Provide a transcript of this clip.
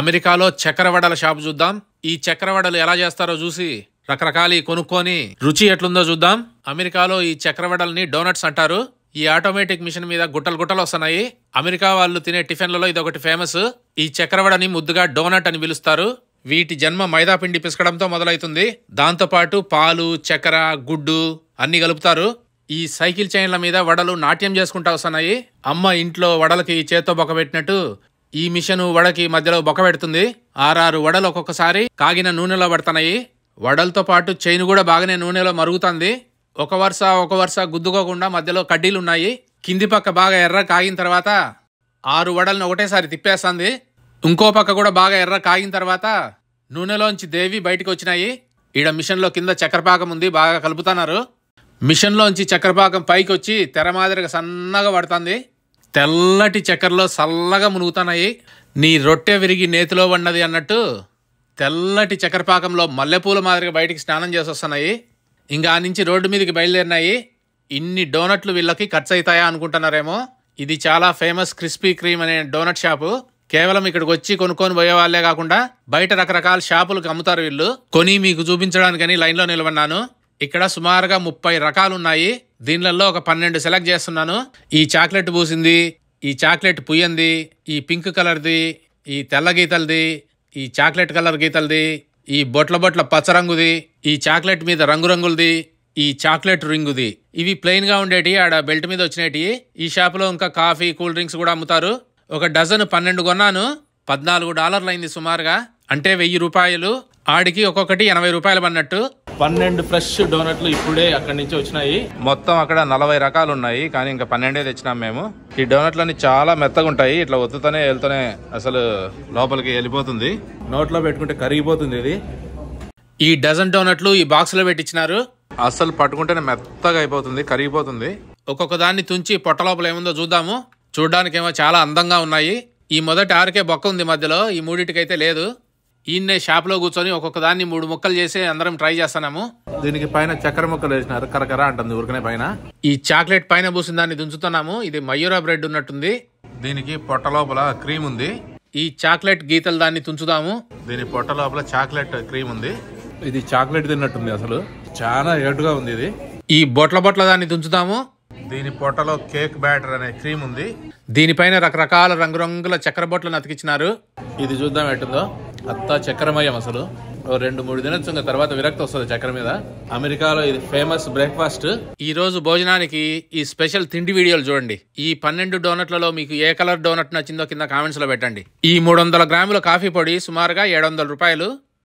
అమెరికాలో చక్రవడల షాపు చూద్దాం ఈ చక్రవడలు ఎలా చేస్తారో చూసి రకరకాలి కొనుక్కొని రుచి ఎట్లుందో చూద్దాం అమెరికాలో ఈ చక్రవడల్ని డోనట్స్ అంటారు ఈ ఆటోమేటిక్ మిషన్ మీద గుట్టలు గుట్టలు వస్తున్నాయి అమెరికా వాళ్ళు తినే టిఫిన్లలో ఒకటి ఫేమస్ ఈ చక్రవడని ముద్దుగా డోనట్ అని పిలుస్తారు వీటి జన్మ మైదా పిండి పిసకడంతో మొదలవుతుంది దాంతోపాటు పాలు చక్కెర గుడ్డు అన్ని కలుపుతారు ఈ సైకిల్ చైన్ల మీద వడలు నాట్యం చేసుకుంటా వస్తున్నాయి అమ్మ ఇంట్లో వడలకి చేత్తో బొక్క పెట్టినట్టు ఈ మిషను వడకి మధ్యలో బొక్క పెడుతుంది ఆరారు వడలు ఒక్కొక్కసారి కాగిన నూనెలో పడుతున్నాయి వడలతో పాటు చైన్ కూడా బాగానే నూనెలో మరుగుతుంది ఒక వరుస ఒక వరుస గుద్దుకోకుండా మధ్యలో కడ్డీలు ఉన్నాయి కింది పక్క బాగా ఎర్ర కాగిన తర్వాత ఆరు వడలను ఒకటేసారి తిప్పేస్తుంది ఇంకో పక్క కూడా బాగా ఎర్ర కాగిన తర్వాత నూనెలోంచి దేవి బయటకు వచ్చినాయి ఈడ మిషన్లో కింద చక్రపాకం ఉంది బాగా కలుపుతున్నారు మిషన్లోంచి చక్రపాకం పైకి వచ్చి తెర మాదిరిగా సన్నగా పడుతుంది తెల్లటి చక్కెరలో చల్లగా మునుగుతున్నాయి నీ రొట్టె విరిగి నేతిలో ఉన్నది అన్నట్టు తెల్లటి చక్కెర పాకంలో మల్లెపూల మాదిరిగా బయటికి స్నానం చేసి ఇంకా ఇంకా నుంచి రోడ్డు మీదకి బయలుదేరినాయి ఇన్ని డోనట్లు వీళ్ళకి ఖర్చు అవుతాయా అనుకుంటున్నారేమో ఇది చాలా ఫేమస్ క్రిస్పీ క్రీమ్ అనే డోనట్ షాపు కేవలం ఇక్కడికి వచ్చి కొనుక్కొని పోయే వాళ్ళే కాకుండా బయట రకరకాల షాపులకు అమ్ముతారు వీళ్ళు కొని మీకు చూపించడానికని లైన్లో నిలబడినాను ఇక్కడ సుమారుగా ముప్పై రకాలు ఉన్నాయి దీనిలలో ఒక పన్నెండు సెలెక్ట్ చేస్తున్నాను ఈ చాక్లెట్ పూసింది ఈ చాక్లెట్ పుయ్యంది ఈ పింక్ కలర్ది ఈ తెల్ల గీతలది ఈ చాక్లెట్ కలర్ గీతలది ఈ బొట్ల బొట్ల పచ్చరంగుది ఈ చాక్లెట్ మీద రంగురంగులది ఈ చాక్లెట్ రింగుది ఇవి ప్లెయిన్ గా ఉండేటి ఆడ బెల్ట్ మీద వచ్చినవి ఈ షాప్ లో ఇంకా కాఫీ కూల్ డ్రింక్స్ కూడా అమ్ముతారు ఒక డజన్ పన్నెండు కొన్నాను పద్నాలుగు డాలర్లు అయింది సుమారుగా అంటే వెయ్యి రూపాయలు ఆడికి ఒక్కొక్కటి ఎనభై రూపాయలు పన్నట్టు పన్నెండు ఫ్రెష్ డోనట్లు ఇప్పుడే అక్కడి నుంచి వచ్చినాయి మొత్తం అక్కడ నలభై రకాలు ఉన్నాయి కానీ ఇంకా పన్నెండే తెచ్చినాం మేము ఈ డోనట్లు అన్ని చాలా మెత్తగా ఉంటాయి ఇట్లా ఒత్తుతూనే వెళ్తూనే అసలు లోపలికి వెళ్ళిపోతుంది నోట్లో పెట్టుకుంటే కరిగిపోతుంది ఇది ఈ డజన్ డోనట్లు ఈ బాక్స్ లో పెట్టించినారు అసలు పట్టుకుంటేనే మెత్తగా అయిపోతుంది కరిగిపోతుంది ఒక్కొక్క దాన్ని తుంచి పొట్ట లోపల ఏముందో చూద్దాము ఏమో చాలా అందంగా ఉన్నాయి ఈ మొదటి ఆరుకే బొక్క ఉంది మధ్యలో ఈ మూడింటికైతే లేదు ఈయన్నే షాప్లో కూర్చొని ఒక్కొక్క దాన్ని మూడు ముక్కలు చేసి అందరం ట్రై చేస్తున్నాము దీనికి పైన చక్కెర ముక్కలు వేసినారు కరకర అంటుంది ఊరికనే పైన ఈ చాక్లెట్ పైన పూసిన దాన్ని దుంచుతున్నాము ఇది మయూరా బ్రెడ్ ఉన్నట్టుంది దీనికి పొట్ట లోపల క్రీమ్ ఉంది ఈ చాక్లెట్ గీతలు దాన్ని తుంచుదాము దీని పొట్ట లోపల చాక్లెట్ క్రీమ్ ఉంది ఇది చాక్లెట్ తిన్నట్టుంది అసలు చాలా ఏటుగా ఉంది ఇది ఈ బొట్ల బొట్ల దాన్ని తుంచుదాము దీని పొట్టలో కేక్ బ్యాటర్ అనే క్రీమ్ ఉంది దీనిపైన రకరకాల రంగురంగుల చక్కెర బొట్లను అతికిచ్చినారు ఇది చూద్దాం ఎట్టుందో అత్త చక్రమయం అసలు రెండు మూడు దినొచ్చు తర్వాత విరక్తి వస్తుంది చక్కెర మీద అమెరికాలో ఇది ఫేమస్ బ్రేక్ఫాస్ట్ ఈ రోజు భోజనానికి ఈ స్పెషల్ తిండి వీడియోలు చూడండి ఈ పన్నెండు డోనట్లలో మీకు ఏ కలర్ డోనట్ నచ్చిందో కింద కామెంట్స్ లో పెట్టండి ఈ మూడు వందల గ్రాముల కాఫీ పొడి సుమారుగా ఏడు వందల రూపాయలు